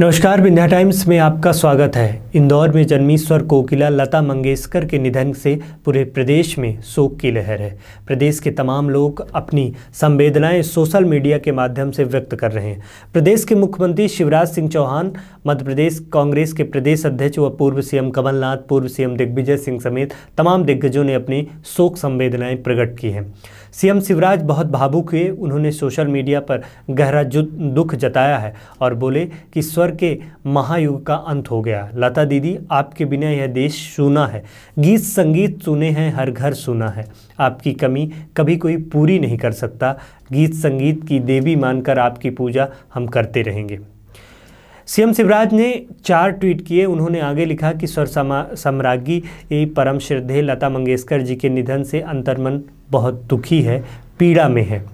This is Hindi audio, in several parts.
नमस्कार विंध्या टाइम्स में आपका स्वागत है इंदौर में जन्मी स्वर कोकिला लता मंगेशकर के निधन से पूरे प्रदेश में शोक की लहर है प्रदेश के तमाम लोग अपनी संवेदनाएं सोशल मीडिया के माध्यम से व्यक्त कर रहे हैं प्रदेश के मुख्यमंत्री शिवराज सिंह चौहान मध्य प्रदेश कांग्रेस के प्रदेश अध्यक्ष व पूर्व सीएम कमलनाथ पूर्व सीएम दिग्विजय सिंह समेत तमाम दिग्गजों ने अपनी शोक संवेदनाएँ प्रकट की हैं सीएम शिवराज बहुत भावुक हुए उन्होंने सोशल मीडिया पर गहरा दुख जताया है और बोले कि स्वर के महायुग का अंत हो गया लता दीदी आपके बिना यह देश सूना है गीत संगीत सुने हैं हर घर सुना है आपकी कमी कभी कोई पूरी नहीं कर सकता गीत संगीत की देवी मानकर आपकी पूजा हम करते रहेंगे सीएम शिवराज ने चार ट्वीट किए उन्होंने आगे लिखा कि स्वर सम्राज्ञी परम श्रद्धेय लता मंगेशकर जी के निधन से अंतर्मन बहुत दुखी है पीड़ा में है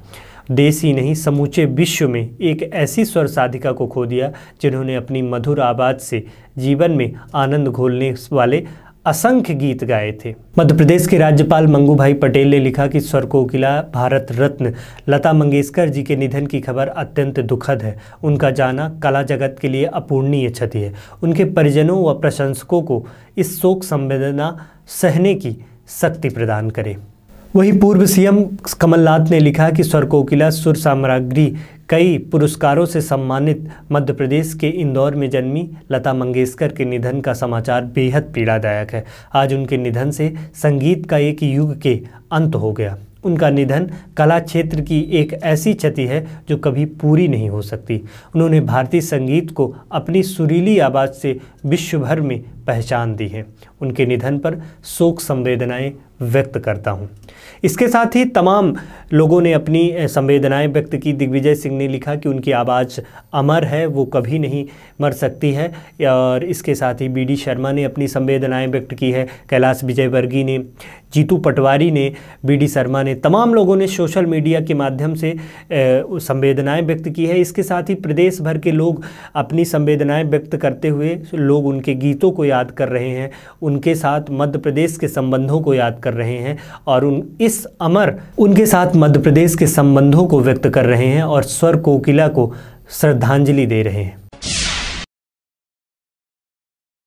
देश ही नहीं समूचे विश्व में एक ऐसी स्वर साधिका को खो दिया जिन्होंने अपनी मधुर आवाज़ से जीवन में आनंद घोलने वाले असंख्य गीत गाए थे मध्य प्रदेश के राज्यपाल मंगू भाई पटेल ने लिखा कि स्वर कोकिला भारत रत्न लता मंगेशकर जी के निधन की खबर अत्यंत दुखद है उनका जाना कला जगत के लिए अपूर्णीय क्षति है उनके परिजनों व प्रशंसकों को इस शोक संवेदना सहने की शक्ति प्रदान करें वहीं पूर्व सीएम कमलनाथ ने लिखा कि स्वर कोकिला सुर सामग्री कई पुरस्कारों से सम्मानित मध्य प्रदेश के इंदौर में जन्मी लता मंगेशकर के निधन का समाचार बेहद पीड़ादायक है आज उनके निधन से संगीत का एक युग के अंत हो गया उनका निधन कला क्षेत्र की एक ऐसी क्षति है जो कभी पूरी नहीं हो सकती उन्होंने भारतीय संगीत को अपनी सुरीली आवाज़ से विश्वभर में पहचान दी है उनके निधन पर शोक संवेदनाएं व्यक्त करता हूँ इसके साथ ही तमाम लोगों ने अपनी संवेदनाएं व्यक्त की दिग्विजय सिंह ने लिखा कि उनकी आवाज़ अमर है वो कभी नहीं मर सकती है और इसके साथ ही बीडी शर्मा ने अपनी संवेदनाएं व्यक्त की है कैलाश वर्गी ने जीतू पटवारी ने बीडी शर्मा ने तमाम लोगों ने सोशल मीडिया के माध्यम से संवेदनाएँ व्यक्त की है इसके साथ ही प्रदेश भर के लोग अपनी संवेदनाएँ व्यक्त करते हुए लोग उनके गीतों को याद कर रहे हैं उनके साथ मध्य प्रदेश के संबंधों को याद कर कर रहे हैं और उन इस अमर उनके साथ मध्य प्रदेश के संबंधों को व्यक्त कर रहे हैं और स्वर कोकिला को श्रद्धांजलि दे रहे हैं